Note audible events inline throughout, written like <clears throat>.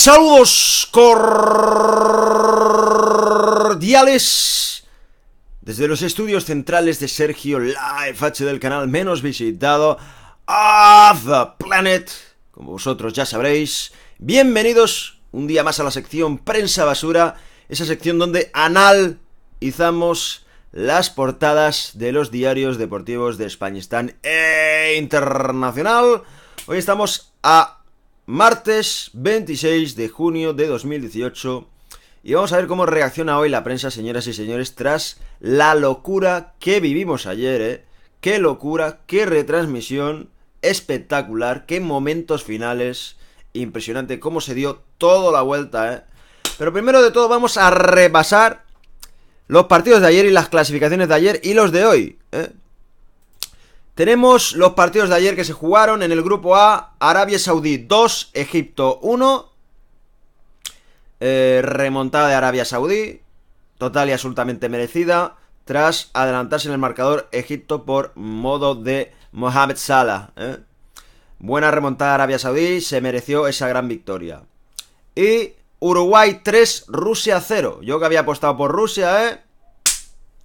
Saludos cordiales desde los estudios centrales de Sergio Live del canal menos visitado of the planet. Como vosotros ya sabréis, bienvenidos un día más a la sección Prensa Basura, esa sección donde analizamos las portadas de los diarios deportivos de España e internacional. Hoy estamos a martes 26 de junio de 2018 y vamos a ver cómo reacciona hoy la prensa, señoras y señores, tras la locura que vivimos ayer, ¿eh? Qué locura, qué retransmisión espectacular, qué momentos finales, impresionante cómo se dio toda la vuelta, ¿eh? Pero primero de todo vamos a repasar los partidos de ayer y las clasificaciones de ayer y los de hoy, ¿eh? Tenemos los partidos de ayer que se jugaron en el grupo A, Arabia Saudí 2, Egipto 1, eh, remontada de Arabia Saudí, total y absolutamente merecida, tras adelantarse en el marcador Egipto por modo de Mohamed Salah. ¿eh? Buena remontada de Arabia Saudí, se mereció esa gran victoria. Y Uruguay 3, Rusia 0. Yo que había apostado por Rusia, ¿eh?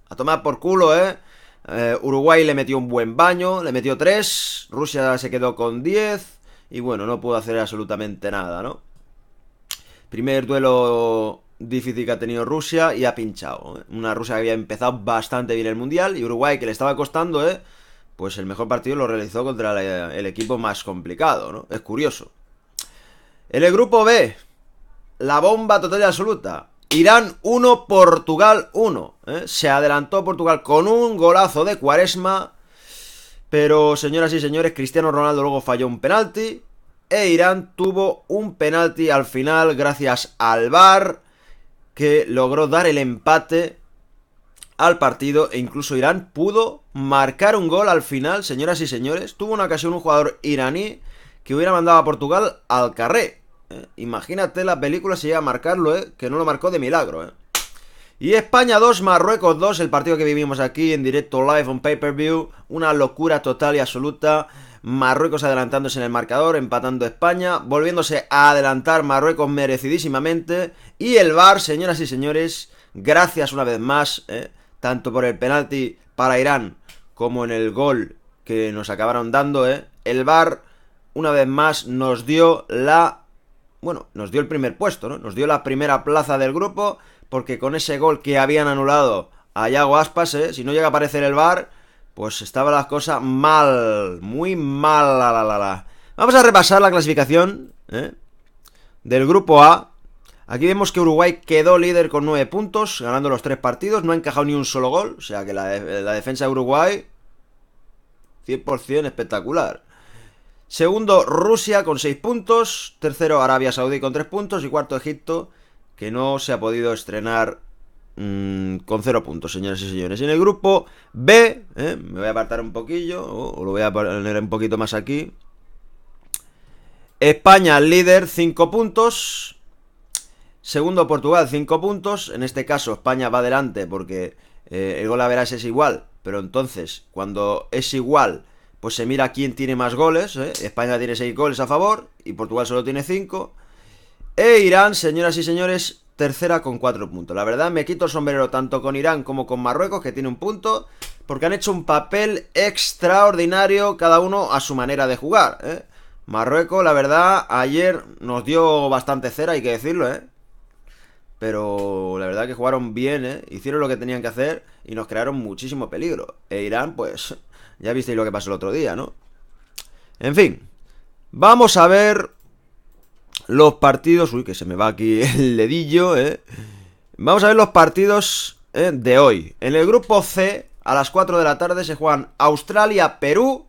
A tomar por culo, ¿eh? Eh, Uruguay le metió un buen baño, le metió 3, Rusia se quedó con 10 y bueno, no pudo hacer absolutamente nada, ¿no? Primer duelo difícil que ha tenido Rusia y ha pinchado. ¿eh? Una Rusia que había empezado bastante bien el Mundial y Uruguay que le estaba costando, ¿eh? Pues el mejor partido lo realizó contra el equipo más complicado, ¿no? Es curioso. En el grupo B, la bomba total y absoluta. Irán 1, Portugal 1. ¿eh? Se adelantó Portugal con un golazo de cuaresma. Pero, señoras y señores, Cristiano Ronaldo luego falló un penalti. E Irán tuvo un penalti al final gracias al VAR que logró dar el empate al partido e incluso Irán pudo marcar un gol al final, señoras y señores. Tuvo una ocasión un jugador iraní que hubiera mandado a Portugal al carré. Eh, imagínate la película si llega a marcarlo, ¿eh? Que no lo marcó de milagro, ¿eh? Y España 2, Marruecos 2, el partido que vivimos aquí en directo live on pay-per-view. Una locura total y absoluta. Marruecos adelantándose en el marcador, empatando España, volviéndose a adelantar Marruecos merecidísimamente. Y el VAR, señoras y señores, gracias una vez más, eh, tanto por el penalti para Irán como en el gol que nos acabaron dando. Eh. El VAR, una vez más, nos dio la bueno, nos dio el primer puesto, ¿no? Nos dio la primera plaza del grupo, porque con ese gol que habían anulado a Yago Aspas, ¿eh? si no llega a aparecer el VAR, pues estaba las cosas mal, muy mal. La, la, la, Vamos a repasar la clasificación ¿eh? del grupo A. Aquí vemos que Uruguay quedó líder con 9 puntos, ganando los 3 partidos, no ha encajado ni un solo gol, o sea que la, la defensa de Uruguay 100% espectacular. Segundo, Rusia con 6 puntos. Tercero, Arabia Saudí con 3 puntos. Y cuarto, Egipto, que no se ha podido estrenar mm, con 0 puntos, señores y señores. en el grupo B, eh, me voy a apartar un poquillo, o, lo voy a poner un poquito más aquí. España, líder, 5 puntos. Segundo, Portugal, 5 puntos. En este caso, España va adelante porque eh, el gol a verás es igual. Pero entonces, cuando es igual pues se mira quién tiene más goles. ¿eh? España tiene 6 goles a favor y Portugal solo tiene 5. E Irán, señoras y señores, tercera con 4 puntos. La verdad me quito el sombrero tanto con Irán como con Marruecos, que tiene un punto, porque han hecho un papel extraordinario cada uno a su manera de jugar. ¿eh? Marruecos, la verdad, ayer nos dio bastante cera, hay que decirlo, ¿eh? Pero la verdad que jugaron bien, ¿eh? Hicieron lo que tenían que hacer y nos crearon muchísimo peligro. E Irán, pues, ya visteis lo que pasó el otro día, ¿no? En fin, vamos a ver los partidos. Uy, que se me va aquí <laughs> el ledillo, ¿eh? Vamos a ver los partidos ¿eh? de hoy. En el grupo C, a las 4 de la tarde, se juegan Australia, Perú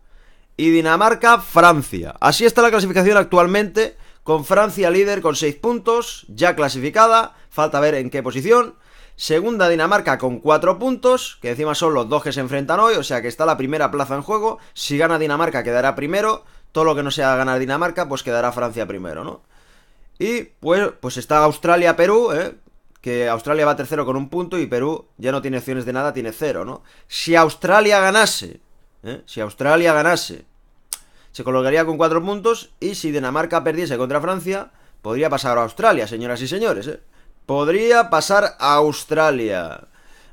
y Dinamarca, Francia. Así está la clasificación actualmente, con Francia líder con 6 puntos, ya clasificada. Falta ver en qué posición. Segunda Dinamarca con cuatro puntos, que encima son los dos que se enfrentan hoy, o sea que está la primera plaza en juego. Si gana Dinamarca quedará primero, todo lo que no sea ganar Dinamarca pues quedará Francia primero, ¿no? Y pues, pues está Australia-Perú, ¿eh? que Australia va tercero con un punto y Perú ya no tiene opciones de nada, tiene cero, ¿no? Si Australia ganase, ¿eh? si Australia ganase, se colocaría con cuatro puntos y si Dinamarca perdiese contra Francia, podría pasar a Australia, señoras y señores, ¿eh? podría pasar a Australia.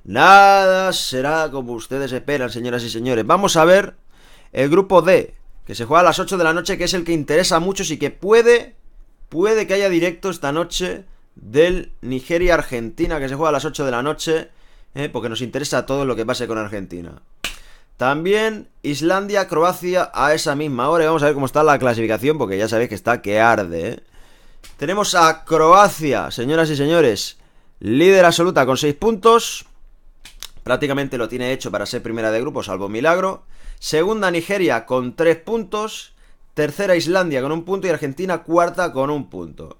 Nada será como ustedes esperan, señoras y señores. Vamos a ver el grupo D, que se juega a las 8 de la noche, que es el que interesa a muchos y que puede, puede que haya directo esta noche del Nigeria-Argentina, que se juega a las 8 de la noche, eh, porque nos interesa todo lo que pase con Argentina. También Islandia-Croacia a esa misma hora. Y vamos a ver cómo está la clasificación, porque ya sabéis que está que arde. ¿eh? Tenemos a Croacia, señoras y señores. Líder absoluta con 6 puntos. Prácticamente lo tiene hecho para ser primera de grupo, salvo milagro. Segunda Nigeria con 3 puntos. Tercera Islandia con un punto y Argentina cuarta con un punto.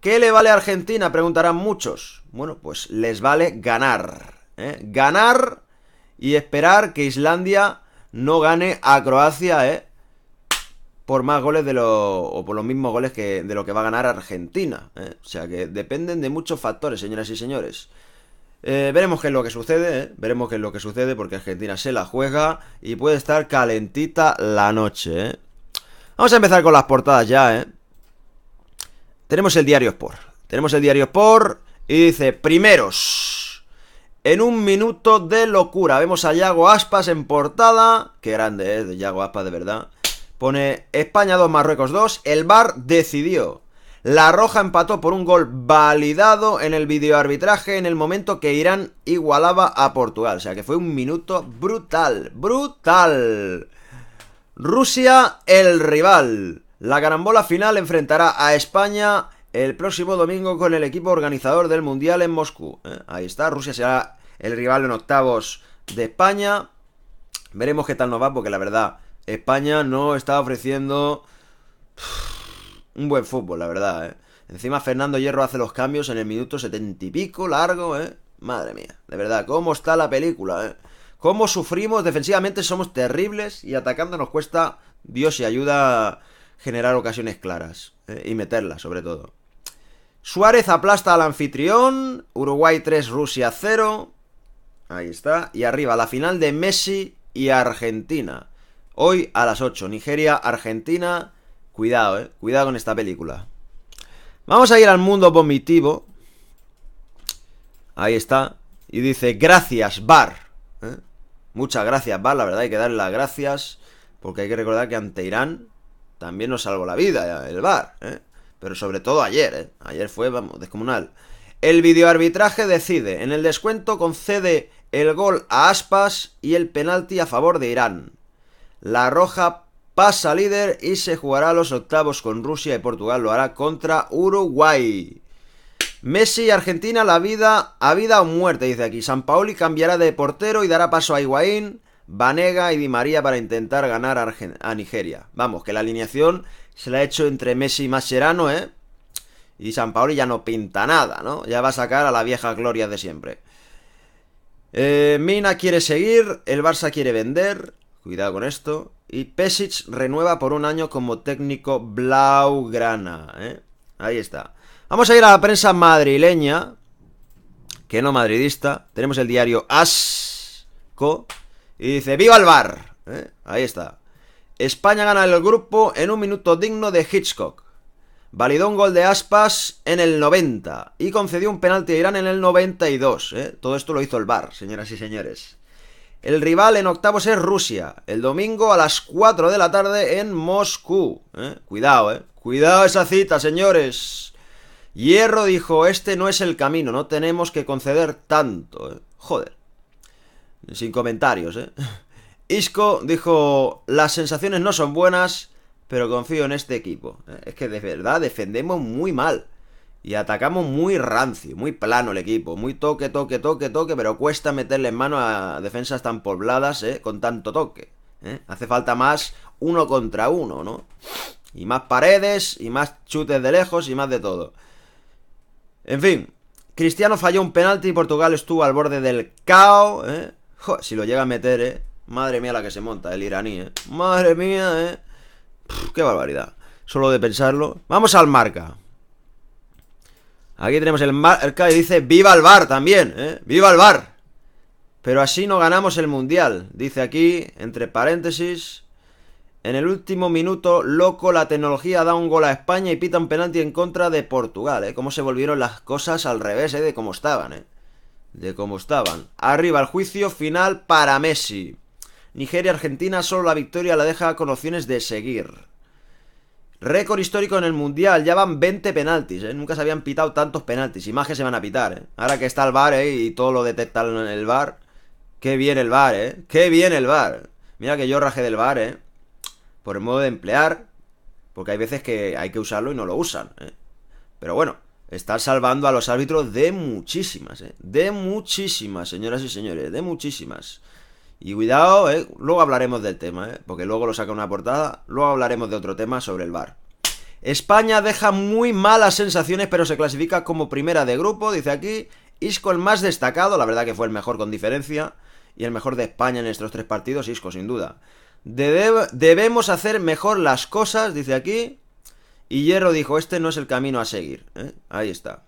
¿Qué le vale a Argentina? Preguntarán muchos. Bueno, pues les vale ganar. ¿eh? Ganar y esperar que Islandia no gane a Croacia, ¿eh? por más goles de lo, o por los mismos goles que de lo que va a ganar Argentina. ¿eh? O sea que dependen de muchos factores, señoras y señores. Eh, veremos qué es lo que sucede, ¿eh? veremos qué es lo que sucede porque Argentina se la juega y puede estar calentita la noche. ¿eh? Vamos a empezar con las portadas ya. Tenemos el diario Sport. Tenemos el diario Sport y dice, primeros. En un minuto de locura. Vemos a Yago Aspas en portada. Qué grande es de Yago Aspas, de verdad. Pone España 2, Marruecos 2. El VAR decidió. La Roja empató por un gol validado en el videoarbitraje en el momento que Irán igualaba a Portugal. O sea que fue un minuto brutal, brutal. Rusia, el rival. La carambola final enfrentará a España el próximo domingo con el equipo organizador del Mundial en Moscú. ¿eh? Ahí está, Rusia será el rival en octavos de España. Veremos qué tal nos va porque la verdad España no está ofreciendo un buen fútbol, la verdad, ¿eh? Encima Fernando Hierro hace los cambios en el minuto setenta y pico, largo, ¿eh? Madre mía, de verdad, ¿cómo está la película, eh? ¿Cómo sufrimos? Defensivamente somos terribles y atacando nos cuesta, Dios y ayuda, generar ocasiones claras ¿eh? y meterlas, sobre todo. Suárez aplasta al anfitrión, Uruguay 3, Rusia 0. Ahí está. Y arriba, la final de Messi y Argentina. Hoy a las 8, Nigeria, Argentina. Cuidado, eh. Cuidado con esta película. Vamos a ir al mundo vomitivo. Ahí está. Y dice, gracias, Bar. Eh. Muchas gracias, Bar. La verdad, hay que darle las gracias. Porque hay que recordar que ante Irán también nos salvó la vida el Bar. Eh. Pero sobre todo ayer. ¿eh? Ayer fue, vamos, descomunal. El videoarbitraje decide. En el descuento concede el gol a Aspas y el penalti a favor de Irán. La Roja pasa líder y se jugará los octavos con Rusia y Portugal lo hará contra Uruguay. Messi y Argentina la vida a vida o muerte, dice aquí. San Paoli cambiará de portero y dará paso a Higuaín, Vanega y Di María para intentar ganar a, Nigeria. Vamos, que la alineación se la ha hecho entre Messi y Mascherano, ¿eh? Y San Paoli ya no pinta nada, ¿no? Ya va a sacar a la vieja gloria de siempre. Eh, Mina quiere seguir, el Barça quiere vender, Cuidado con esto. Y Pesic renueva por un año como técnico Blaugrana. ¿eh? Ahí está. Vamos a ir a la prensa madrileña. Que no madridista. Tenemos el diario Asco. Y dice: ¡Viva el bar! ¿eh? Ahí está. España gana el grupo en un minuto digno de Hitchcock. Validó un gol de aspas en el 90. Y concedió un penalti a Irán en el 92. ¿eh? Todo esto lo hizo el bar, señoras y señores. El rival en octavos es Rusia, el domingo a las 4 de la tarde en Moscú. ¿eh? Cuidado, eh. Cuidado esa cita, señores. Hierro dijo, este no es el camino, no tenemos que conceder tanto. ¿eh? Joder. Sin comentarios, ¿eh? <laughs> Isco dijo, las sensaciones no son buenas, pero confío en este equipo. ¿Eh? Es que de verdad defendemos muy mal. Y atacamos muy rancio, muy plano el equipo. Muy toque, toque, toque, toque, pero cuesta meterle en mano a defensas tan pobladas, eh, Con tanto toque. Eh. Hace falta más uno contra uno, ¿no? Y más paredes, y más chutes de lejos, y más de todo. En fin, Cristiano falló un penalti y Portugal estuvo al borde del caos, ¿eh? si lo llega a meter, ¿eh? Madre mía la que se monta el iraní, ¿eh? Madre mía, ¿eh? qué barbaridad. Solo de pensarlo. Vamos al marca. Aquí tenemos el marca y dice ¡Viva el bar también! ¿eh? ¡Viva el bar! Pero así no ganamos el mundial. Dice aquí, entre paréntesis. En el último minuto, loco, la tecnología da un gol a España y pita un penalti en contra de Portugal, ¿eh? Cómo se volvieron las cosas al revés, ¿eh? De cómo estaban, ¿eh? De cómo estaban. Arriba el juicio final para Messi. Nigeria-Argentina, solo la victoria la deja con opciones de seguir. Récord histórico en el Mundial, ya van 20 penaltis, ¿eh? nunca se habían pitado tantos penaltis, y más que se van a pitar, ¿eh? Ahora que está el VAR, ¿eh? Y todo lo detectan en el VAR. Qué bien el VAR, ¿eh? Qué bien el VAR. Mira que yo rajé del VAR, ¿eh? Por el modo de emplear, porque hay veces que hay que usarlo y no lo usan, ¿eh? Pero bueno, está salvando a los árbitros de muchísimas, ¿eh? De muchísimas, señoras y señores, de muchísimas. Y cuidado, eh, luego hablaremos del tema, eh, porque luego lo saca una portada, luego hablaremos de otro tema sobre el bar. España deja muy malas sensaciones, pero se clasifica como primera de grupo, dice aquí. Isco el más destacado, la verdad que fue el mejor con diferencia, y el mejor de España en estos tres partidos, Isco sin duda. debemos hacer mejor las cosas, dice aquí. Y Hierro dijo, este no es el camino a seguir. Eh, ahí está.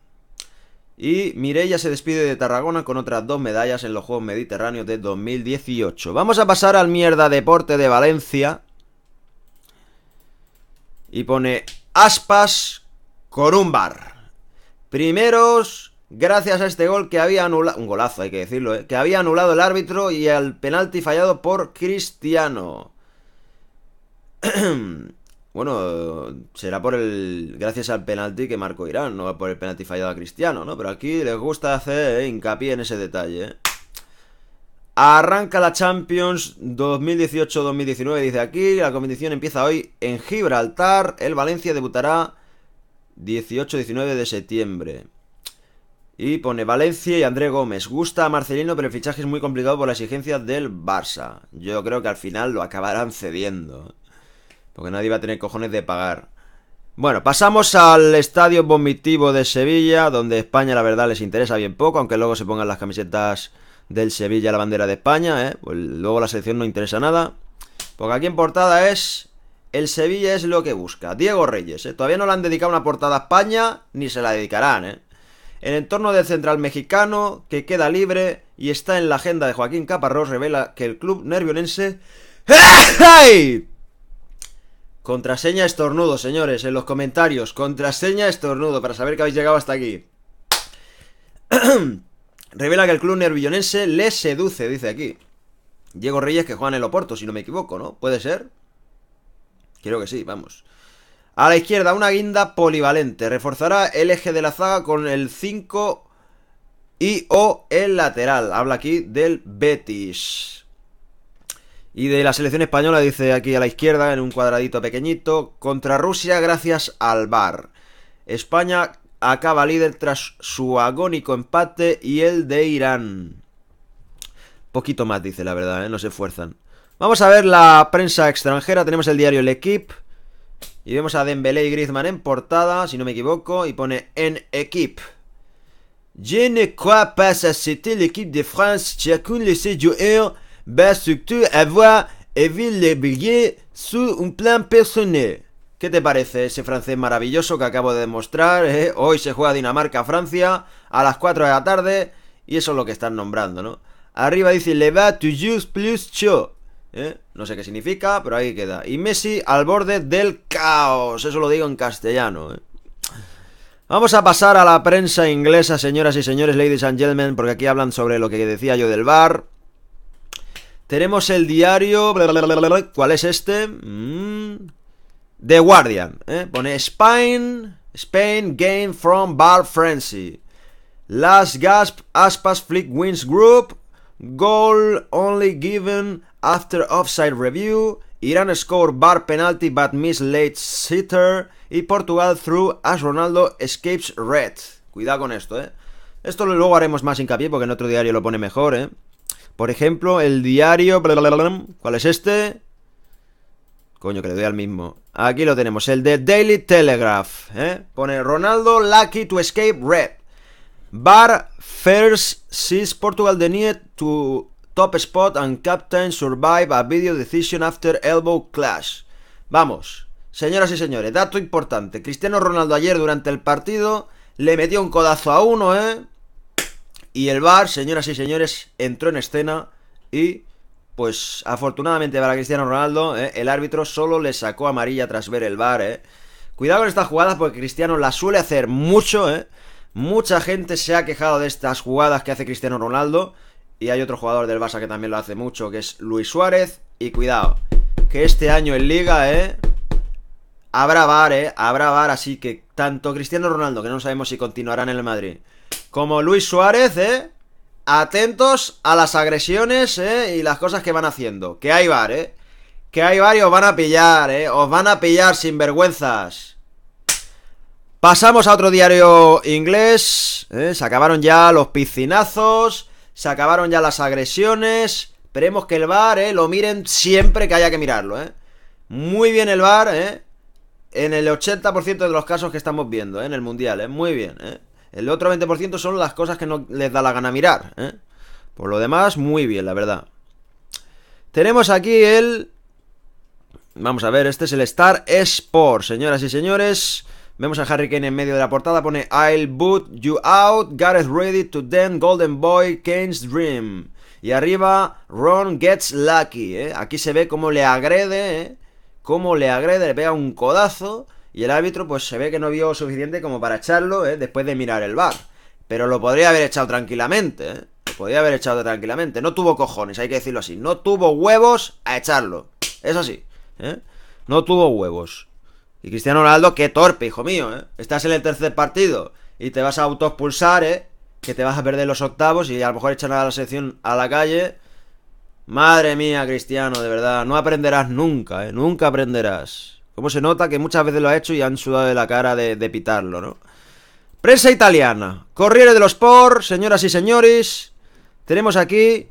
Y Mirella se despide de Tarragona con otras dos medallas en los Juegos Mediterráneos de 2018. Vamos a pasar al mierda deporte de Valencia. Y pone aspas con un bar. Primeros, gracias a este gol que había anulado... Un golazo, hay que decirlo, eh, Que había anulado el árbitro y al penalti fallado por Cristiano. <clears throat> <clears throat> Bueno, será por el. Gracias al penalti que marcó Irán, no por el penalti fallado a Cristiano, ¿no? Pero aquí les gusta hacer hincapié en ese detalle. ¿eh? Arranca la Champions 2018-2019, dice aquí. La competición empieza hoy en Gibraltar. El Valencia debutará 18-19 de septiembre. Y pone Valencia y André Gómez. Gusta a Marcelino, pero el fichaje es muy complicado por las exigencias del Barça. Yo creo que al final lo acabarán cediendo. Porque nadie va a tener cojones de pagar. Bueno, pasamos al estadio vomitivo de Sevilla, donde España la verdad les interesa bien poco, aunque luego se pongan las camisetas del Sevilla la bandera de España, ¿eh? pues luego la selección no interesa nada. Porque aquí en portada es el Sevilla es lo que busca. Diego Reyes, ¿eh? todavía no le han dedicado una portada a España, ni se la dedicarán. ¿eh? El entorno del central mexicano, que queda libre y está en la agenda de Joaquín Caparrós, revela que el club nervionense... ¡Eh, ¡Hey! Contraseña estornudo, señores, en los comentarios. Contraseña estornudo, para saber que habéis llegado hasta aquí. <clears throat> Revela que el club nervillonense le seduce, dice aquí. Diego Reyes que juega en el Oporto, si no me equivoco, ¿no? ¿Puede ser? Creo que sí, vamos. A la izquierda, una guinda polivalente. Reforzará el eje de la zaga con el 5 y o el lateral. Habla aquí del Betis. Y de la selección española dice aquí a la izquierda, en un cuadradito pequeñito, contra Rusia gracias al VAR. España acaba líder tras su agónico empate y el de Irán. Poquito más dice la verdad, ¿eh? no se esfuerzan. Vamos a ver la prensa extranjera, tenemos el diario L'Equipe. Y vemos a Dembélé y Griezmann en portada, si no me equivoco, y pone en equipe. Je ne crois pas à l'équipe de France, chacun les va un plan ¿Qué te parece ese francés maravilloso que acabo de demostrar? Eh? Hoy se juega Dinamarca-Francia a las 4 de la tarde y eso es lo que están nombrando, ¿no? Arriba dice Le va toujours plus chaud. ¿eh? No sé qué significa, pero ahí queda. Y Messi al borde del caos. Eso lo digo en castellano. ¿eh? Vamos a pasar a la prensa inglesa, señoras y señores, ladies and gentlemen, porque aquí hablan sobre lo que decía yo del bar. Tenemos el diario... ¿Cuál es este? Mm. The Guardian. ¿eh? Pone Spain... Spain game from Bar Frenzy. Last gasp Aspas Flick wins group. Goal only given after offside review. Iran score bar penalty but miss late sitter. Y Portugal through as Ronaldo escapes red. Cuidado con esto, eh. Esto luego haremos más hincapié porque en otro diario lo pone mejor, eh. Por ejemplo, el diario... ¿Cuál es este? Coño, que le doy al mismo. Aquí lo tenemos, el de Daily Telegraph. ¿eh? Pone Ronaldo lucky to escape red. Bar first sees Portugal de to top spot and captain survive a video decision after elbow clash. Vamos, señoras y señores, dato importante. Cristiano Ronaldo ayer durante el partido le metió un codazo a uno, ¿eh? Y el VAR, señoras y señores, entró en escena y, pues, afortunadamente para Cristiano Ronaldo, eh, el árbitro solo le sacó amarilla tras ver el VAR, ¿eh? Cuidado con estas jugadas porque Cristiano las suele hacer mucho, ¿eh? Mucha gente se ha quejado de estas jugadas que hace Cristiano Ronaldo. Y hay otro jugador del Barça que también lo hace mucho, que es Luis Suárez. Y cuidado, que este año en Liga, ¿eh? Habrá VAR, ¿eh? Habrá VAR, así que tanto Cristiano Ronaldo, que no sabemos si continuará en el Madrid, como Luis Suárez, ¿eh? Atentos a las agresiones, ¿eh? Y las cosas que van haciendo. Que hay bar, ¿eh? Que hay bar y os van a pillar, ¿eh? Os van a pillar sin vergüenzas. Pasamos a otro diario inglés. ¿eh? Se acabaron ya los piscinazos. Se acabaron ya las agresiones. Esperemos que el bar, ¿eh? Lo miren siempre que haya que mirarlo, ¿eh? Muy bien el bar, ¿eh? En el 80% de los casos que estamos viendo, ¿eh? En el mundial, ¿eh? Muy bien, ¿eh? El otro 20% son las cosas que no les da la gana mirar. ¿eh? Por lo demás, muy bien, la verdad. Tenemos aquí el... Vamos a ver, este es el Star Sport, señoras y señores. Vemos a Harry Kane en medio de la portada, pone I'll boot you out, Gareth ready to then Golden Boy, Kane's Dream. Y arriba, Ron gets lucky, ¿eh? Aquí se ve cómo le agrede, ¿eh? Cómo le agrede, le pega un codazo y el árbitro pues se ve que no vio suficiente como para echarlo ¿eh? después de mirar el bar. Pero lo podría haber echado tranquilamente, ¿eh? Lo podría haber echado tranquilamente. No tuvo cojones, hay que decirlo así. No tuvo huevos a echarlo. Eso sí, ¿eh? No tuvo huevos. Y Cristiano Ronaldo, qué torpe, hijo mío, ¿eh? Estás en el tercer partido y te vas a autoexpulsar, ¿eh? Que te vas a perder los octavos y a lo mejor echan a la selección a la calle. Madre mía, Cristiano, de verdad, no aprenderás nunca, ¿eh? Nunca aprenderás. Como se nota que muchas veces lo ha hecho y han sudado de la cara de, pitarlo, ¿no? Prensa italiana, Corriere de los Por, señoras y señores. Tenemos aquí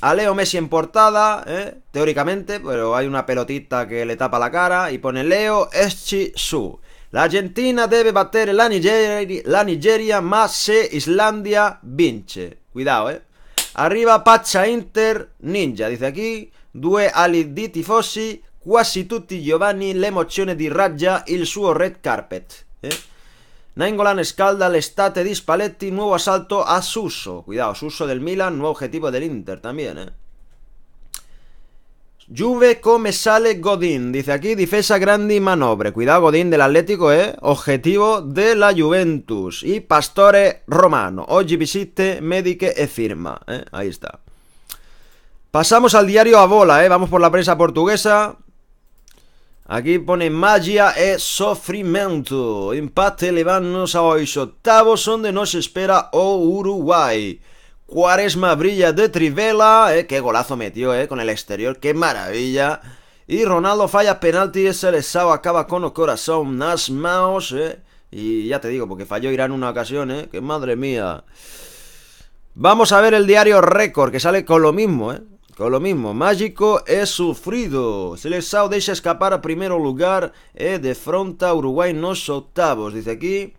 a Leo Messi en portada, ¿eh? teóricamente, pero hay una pelotita que le tapa la cara y pone Leo Eschi Su. La Argentina debe bater la Nigeria, la Nigeria más se Islandia vince. Cuidado, eh. Arriba Pacha Inter Ninja, dice aquí. Due ali di tifosi quasi tutti Giovanni le di Raggia il suo red carpet. Eh? Nainggolan scalda l'estate di Spalletti, Nuevo asalto a Suso. Cuidado, Suso del Milan, nuevo objetivo del Inter también, ¿eh? Juve come sale Godín. Dice aquí, difesa y manobre. Cuidado, Godín del Atlético, ¿eh? Objetivo de la Juventus. Y Pastore Romano. Oggi visite Mediche e firma. Eh? Ahí está. Pasamos al diario a bola, ¿eh? Vamos por la prensa portuguesa. Aquí pone magia e sofrimento. Empate elevándonos a los octavos donde nos espera o Uruguay. Cuaresma brilla de Trivela, eh, qué golazo metió eh, con el exterior, qué maravilla. Y Ronaldo falla penalti, ese lesao acaba con los corazón, nas eh. Y ya te digo, porque falló Irán una ocasión, eh, que madre mía. Vamos a ver el diario Récord, que sale con lo mismo, eh. Con lo mismo, mágico e sufrido. Seleção deixa escapar a primeiro lugar e defronta Uruguai nos octavos. Dice aquí,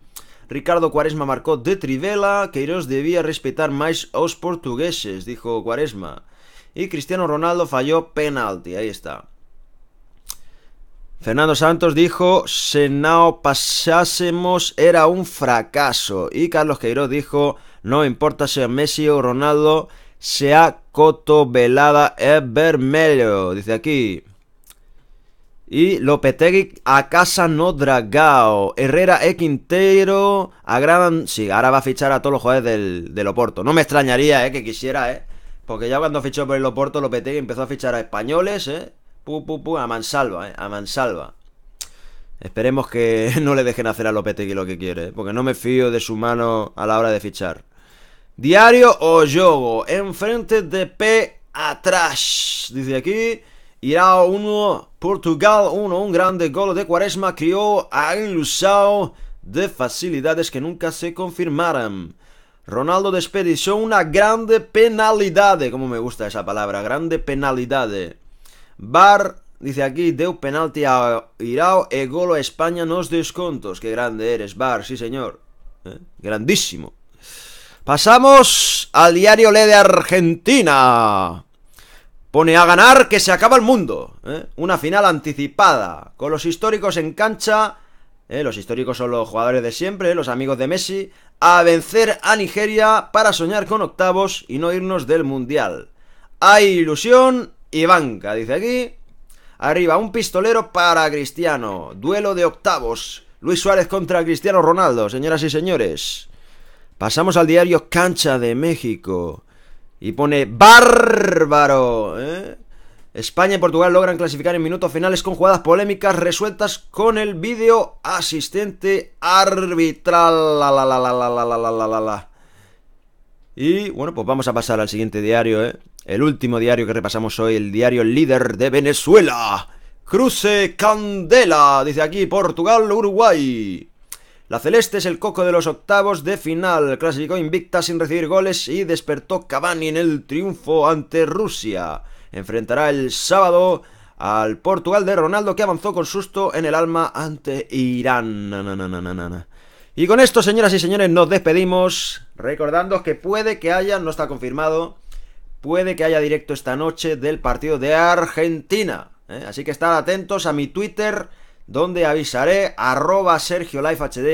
Ricardo Quaresma marcou de trivela, Queiroz debía respetar máis os portugueses, dijo Quaresma. E Cristiano Ronaldo fallou penalti, aí está. Fernando Santos dijo, se no pasásemos era un fracaso. Y Carlos Queiroz dijo, no importa si Messi o Ronaldo, sea cotovelada Es vermelho, dice aquí. Y Lopetegui a casa no dragao. Herrera e Quintero agradan. Sí, ahora va a fichar a todos los jugadores del, del Oporto. No me extrañaría, eh, que quisiera, eh. Porque ya cuando fichó por el Oporto, Lopetegui empezó a fichar a españoles, eh. Pu, pu, a mansalva, eh, A mansalva. Esperemos que <laughs> no le dejen hacer a Lopetegui lo que quiere, eh, porque no me fío de su mano a la hora de fichar. Diario o Yogo, enfrente de P atrás, dice aquí. Irá uno, Portugal 1, un grande gol de Cuaresma crió a Ilusao de facilidades que nunca se confirmaran. Ronaldo desperdició una grande penalidad, como me gusta esa palabra, grande penalidad. Bar dice aquí, deu penalti a Irao e golo a España nos descontos. Qué grande eres, Bar, sí señor. ¿Eh? Grandísimo. Pasamos al diario Le de Argentina. Pone a ganar que se acaba el mundo. ¿eh? Una final anticipada. Con los históricos en cancha. ¿eh? Los históricos son los jugadores de siempre, los amigos de Messi. A vencer a Nigeria para soñar con octavos y no irnos del mundial. Hay ilusión y banca, dice aquí. Arriba, un pistolero para Cristiano. Duelo de octavos. Luis Suárez contra Cristiano Ronaldo, señoras y señores. Pasamos al diario Cancha de México. Y pone bárbaro. ¿eh? España y Portugal logran clasificar en minutos finales con jugadas polémicas resueltas con el vídeo asistente arbitral. Y bueno, pues vamos a pasar al siguiente diario. ¿eh? El último diario que repasamos hoy, el diario líder de Venezuela. Cruce Candela, dice aquí Portugal, Uruguay. La celeste es el coco de los octavos de final, clasificó invicta sin recibir goles y despertó Cavani en el triunfo ante Rusia. Enfrentará el sábado al Portugal de Ronaldo que avanzó con susto en el alma ante Irán. y con esto, señoras y señores, nos despedimos Recordando que puede que haya, no está confirmado, puede que haya directo esta noche del partido de Argentina. ¿eh? Así que estar atentos a mi Twitter donde avisaré, arroba Sergio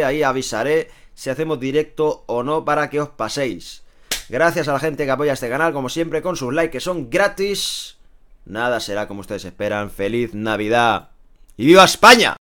ahí avisaré si hacemos directo o no para que os paséis. Gracias a la gente que apoya este canal, como siempre, con sus likes que son gratis. Nada será como ustedes esperan. ¡Feliz Navidad! ¡Y viva España!